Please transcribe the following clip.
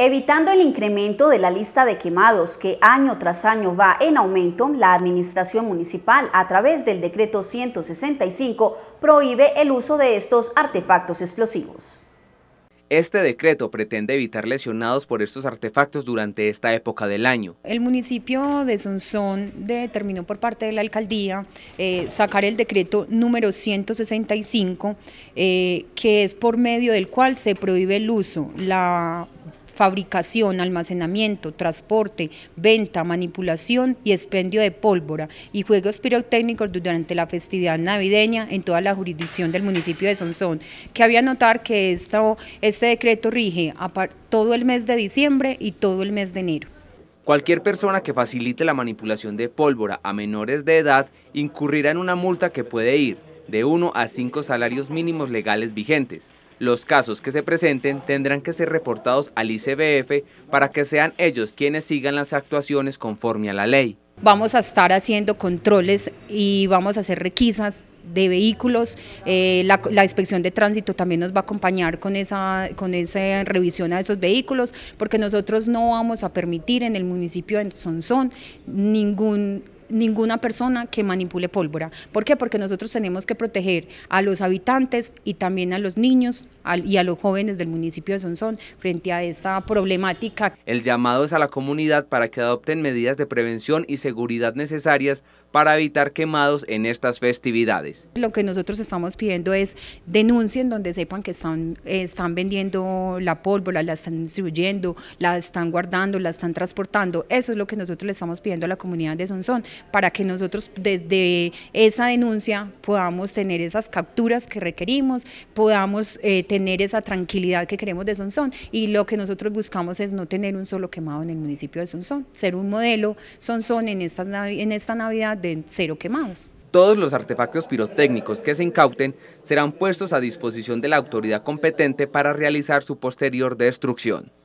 Evitando el incremento de la lista de quemados que año tras año va en aumento, la Administración Municipal, a través del decreto 165, prohíbe el uso de estos artefactos explosivos. Este decreto pretende evitar lesionados por estos artefactos durante esta época del año. El municipio de Sonsón determinó por parte de la alcaldía eh, sacar el decreto número 165, eh, que es por medio del cual se prohíbe el uso, la fabricación, almacenamiento, transporte, venta, manipulación y expendio de pólvora y juegos pirotécnicos durante la festividad navideña en toda la jurisdicción del municipio de Sonsón. Que había notar que este decreto rige todo el mes de diciembre y todo el mes de enero. Cualquier persona que facilite la manipulación de pólvora a menores de edad incurrirá en una multa que puede ir de 1 a 5 salarios mínimos legales vigentes. Los casos que se presenten tendrán que ser reportados al ICBF para que sean ellos quienes sigan las actuaciones conforme a la ley. Vamos a estar haciendo controles y vamos a hacer requisas de vehículos. Eh, la, inspección de tránsito también nos va a acompañar con esa, con esa revisión a esos vehículos, porque nosotros no vamos a permitir en el municipio de Sonsón ningún ninguna persona que manipule pólvora. ¿Por qué? Porque nosotros tenemos que proteger a los habitantes y también a los niños y a los jóvenes del municipio de Sonsón frente a esta problemática. El llamado es a la comunidad para que adopten medidas de prevención y seguridad necesarias para evitar quemados en estas festividades. Lo que nosotros estamos pidiendo es denuncien donde sepan que están, eh, están vendiendo la pólvora, la están distribuyendo, la están guardando, la están transportando. Eso es lo que nosotros le estamos pidiendo a la comunidad de Sonsón para que nosotros desde esa denuncia podamos tener esas capturas que requerimos, podamos eh, tener esa tranquilidad que queremos de Sonsón y lo que nosotros buscamos es no tener un solo quemado en el municipio de Sonsón, ser un modelo Sonsón en esta, en esta Navidad de cero quemados. Todos los artefactos pirotécnicos que se incauten serán puestos a disposición de la autoridad competente para realizar su posterior destrucción.